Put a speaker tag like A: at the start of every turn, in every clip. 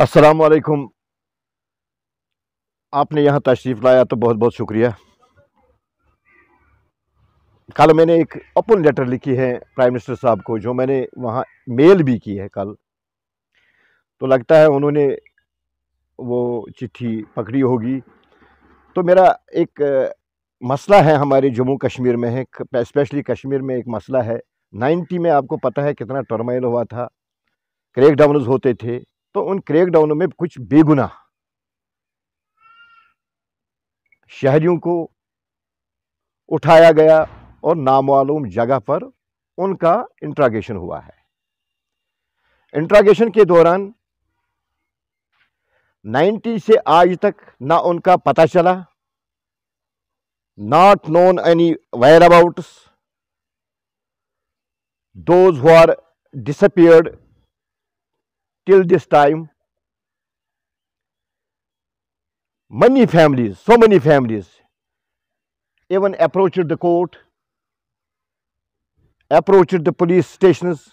A: असलकुम आपने यहाँ तशरीफ़ लाया तो बहुत बहुत शुक्रिया कल मैंने एक ओपन लेटर लिखी है प्राइम मिनिस्टर साहब को जो मैंने वहाँ मेल भी की है कल तो लगता है उन्होंने वो चिट्ठी पकड़ी होगी तो मेरा एक मसला है हमारे जम्मू कश्मीर में है स्पेशली कश्मीर में एक मसला है नाइन्टी में आपको पता है कितना टर्माइल हुआ था क्रेक डाउन होते थे तो उन क्रैकडाउनों में कुछ बेगुना शहरियों को उठाया गया और नामालूम जगह पर उनका इंट्रागेशन हुआ है इंट्रागेशन के दौरान 90 से आज तक ना उनका पता चला not known anywhere about those who are disappeared till this time many families, so many families even approached the court, approached the police stations,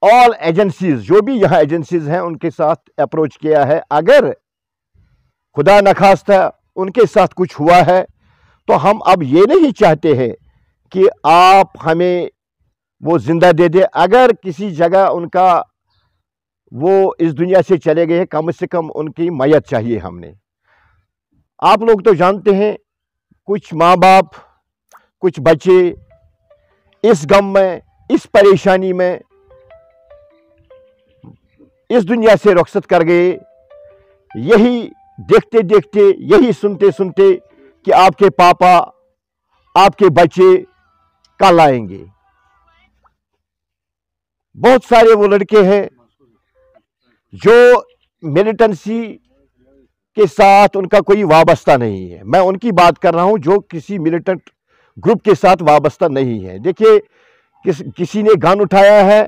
A: all agencies, jo bhi yahan agencies hain unke sath approach kiya hai agar khuda na khasta unke sath kuch hua hai to hum ab ye nahi chahte hain ki aap hame wo zinda de de agar kisi jagah unka वो इस दुनिया से चले गए हैं कम से कम उनकी मैत चाहिए हमने आप लोग तो जानते हैं कुछ माँ बाप कुछ बच्चे इस गम में इस परेशानी में इस दुनिया से रुखसत कर गए यही देखते देखते यही सुनते सुनते कि आपके पापा आपके बच्चे कल आएंगे बहुत सारे वो लड़के हैं जो मिलिटेंसी के साथ उनका कोई वाबस्ता नहीं है मैं उनकी बात कर रहा हूँ जो किसी मिलिटेंट ग्रुप के साथ वाबस्ता नहीं है देखिए किस किसी ने गन उठाया है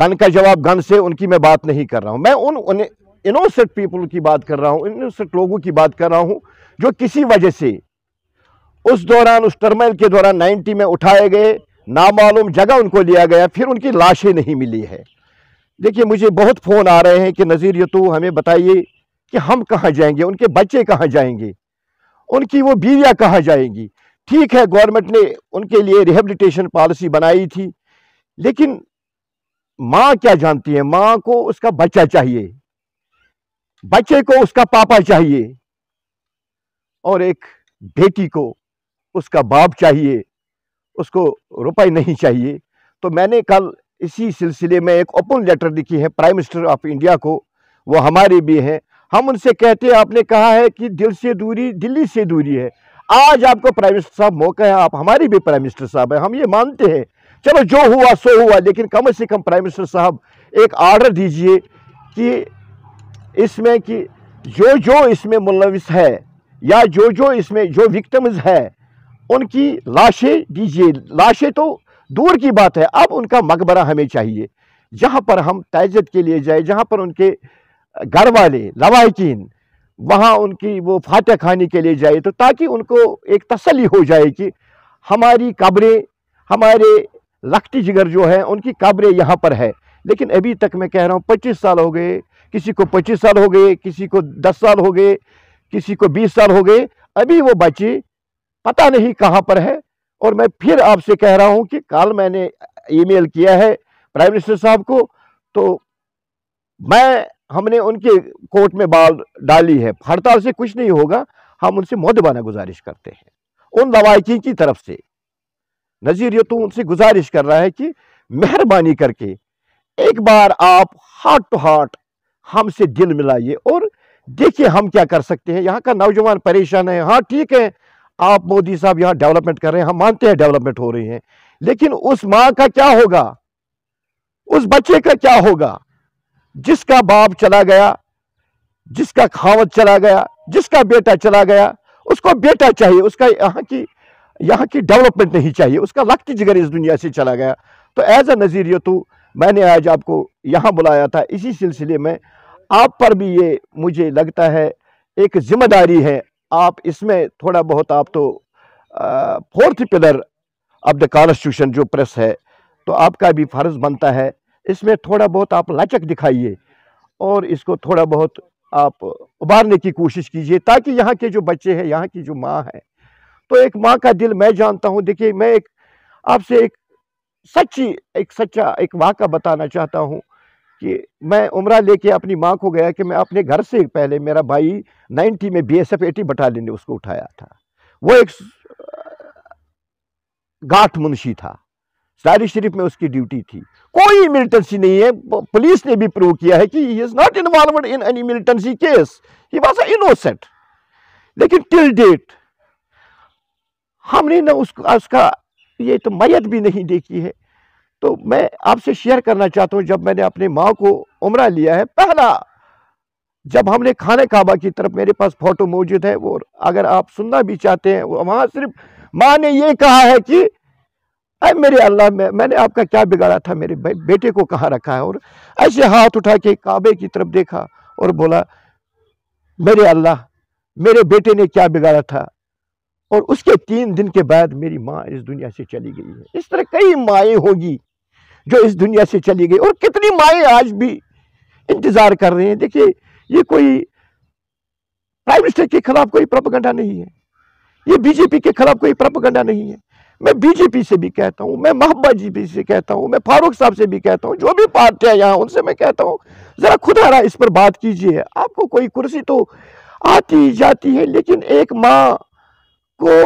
A: गन का जवाब गन से उनकी मैं बात नहीं कर रहा हूँ मैं उन इनोसेंट पीपल की बात कर रहा हूँ इनोसेंट लोगों की बात कर रहा हूँ जो किसी वजह से उस दौरान उस टर्मल के दौरान नाइन्टी में उठाए गए नामालूम जगह उनको लिया गया फिर उनकी लाशें नहीं मिली है देखिए मुझे बहुत फ़ोन आ रहे हैं कि नज़ीर यतु हमें बताइए कि हम कहाँ जाएंगे उनके बच्चे कहाँ जाएंगे उनकी वो बीवियाँ कहाँ जाएंगी ठीक है गवर्नमेंट ने उनके लिए रिहेबलीटेशन पॉलिसी बनाई थी लेकिन माँ क्या जानती है माँ को उसका बच्चा चाहिए बच्चे को उसका पापा चाहिए और एक बेटी को उसका बाप चाहिए उसको रुपए नहीं चाहिए तो मैंने कल इसी सिलसिले में एक ओपन लेटर लिखी है प्राइम मिनिस्टर ऑफ इंडिया को वो हमारे भी हैं हम उनसे कहते हैं आपने कहा है कि दिल से दूरी दिल्ली से दूरी है आज आपको प्राइम मिनिस्टर साहब मौका है आप हमारी भी प्राइम मिनिस्टर साहब हैं हम ये मानते हैं चलो जो हुआ सो हुआ लेकिन कम से कम प्राइम मिनिस्टर साहब एक आर्डर दीजिए कि इसमें कि जो जो इसमें मुलविस है या जो जो इसमें जो विक्टम्स है उनकी लाशें दीजिए लाशें तो दूर की बात है अब उनका मकबरा हमें चाहिए जहाँ पर हम तैजत के लिए जाए जहाँ पर उनके घर वाले लवाकिन वहाँ उनकी वो फातह खाने के लिए जाए तो ताकि उनको एक तसली हो जाए कि हमारी कब्रें हमारे लखटी जिगर जो है उनकी कब्रें यहाँ पर है लेकिन अभी तक मैं कह रहा हूँ पच्चीस साल हो गए किसी को पच्चीस साल हो गए किसी को दस साल हो गए किसी को बीस साल हो गए अभी वो बच्चे पता नहीं कहाँ पर है और मैं फिर आपसे कह रहा हूं कि कल मैंने ईमेल किया है प्राइम मिनिस्टर साहब को तो मैं हमने उनके कोर्ट में बाल डाली है हड़ताल से कुछ नहीं होगा हम उनसे मौदबाना गुजारिश करते हैं उन लवाकिन की तरफ से नज़ीर ये तो उनसे गुजारिश कर रहा है कि मेहरबानी करके एक बार आप हार्ट टू तो हार्ट हमसे दिल मिलाइए और देखिए हम क्या कर सकते हैं यहाँ का नौजवान परेशान है हाँ ठीक है आप मोदी साहब यहाँ डेवलपमेंट कर रहे हैं हम मानते हैं डेवलपमेंट हो रही है लेकिन उस माँ का क्या होगा उस बच्चे का क्या होगा जिसका बाप चला गया जिसका खावत चला गया जिसका बेटा चला गया उसको बेटा चाहिए उसका यहाँ की यहाँ की डेवलपमेंट नहीं चाहिए उसका लक जिगर इस दुनिया से चला गया तो एज ए नज़ीर ये तो मैंने आज आपको यहाँ बुलाया था इसी सिलसिले में आप पर भी ये मुझे लगता है एक जिम्मेदारी है आप इसमें थोड़ा बहुत आप तो fourth pillar of the constitution जो प्रेस है तो आपका भी फ़र्ज़ बनता है इसमें थोड़ा बहुत आप लचक दिखाइए और इसको थोड़ा बहुत आप उबारने की कोशिश कीजिए ताकि यहाँ के जो बच्चे हैं यहाँ की जो माँ है तो एक माँ का दिल मैं जानता हूँ देखिए मैं एक आपसे एक सच्ची एक सच्चा एक वाक़ा बताना चाहता हूँ कि मैं उम्र लेके अपनी माँ को गया कि मैं अपने घर से पहले मेरा भाई 90 में B S F eighty battalion ने उसको उठाया था वो एक गाठ मुंशी था सारी शरीफ में उसकी ड्यूटी थी कोई मिलिटेंसी नहीं है पुलिस ने भी प्रूव किया है कि he is not involve in any militancy case he was innocent लेकिन टिल डेट हमने ना उसका उसका ये तो मैयत भी नहीं देखी है तो मैं आपसे शेयर करना चाहता हूं जब मैंने अपनी माँ को उमरा लिया है पहला जब हमने खाने काबा की तरफ मेरे पास फोटो मौजूद है वो अगर आप सुनना भी चाहते हैं वहां सिर्फ माँ ने ये कहा है कि अरे मेरे अल्लाह में मैंने आपका क्या बिगाड़ा था मेरे बेटे को कहाँ रखा है और ऐसे हाथ उठा के काबे की तरफ देखा और बोला मेरे अल्लाह मेरे बेटे ने क्या बिगाड़ा था और उसके तीन दिन के बाद मेरी माँ इस दुनिया से चली गई है इस तरह कई माएँ होगी जो इस दुनिया से चली गई और कितनी माएँ आज भी इंतज़ार कर रहे हैं देखिए ये कोई प्राइम मिनिस्टर के खिलाफ कोई प्रपगंडा नहीं है ये बीजेपी के खिलाफ कोई प्रपगंडा नहीं है मैं बीजेपी से भी कहता हूँ मैं महबा जी से कहता हूँ मैं फारूक साहब से भी कहता हूँ जो भी पार्टियाँ यहाँ उनसे मैं कहता हूँ ज़रा खुद रहा इस पर बात कीजिए आपको कोई कुर्सी तो आती जाती है लेकिन एक माँ को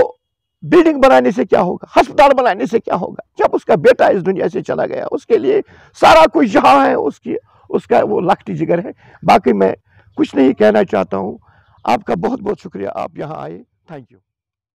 A: बिल्डिंग बनाने से क्या होगा हस्पताल बनाने से क्या होगा जब उसका बेटा इस दुनिया से चला गया उसके लिए सारा कुछ यहाँ है उसकी उसका वो लखती जिगर है बाकी मैं कुछ नहीं कहना चाहता हूँ आपका बहुत बहुत शुक्रिया आप यहाँ आए थैंक यू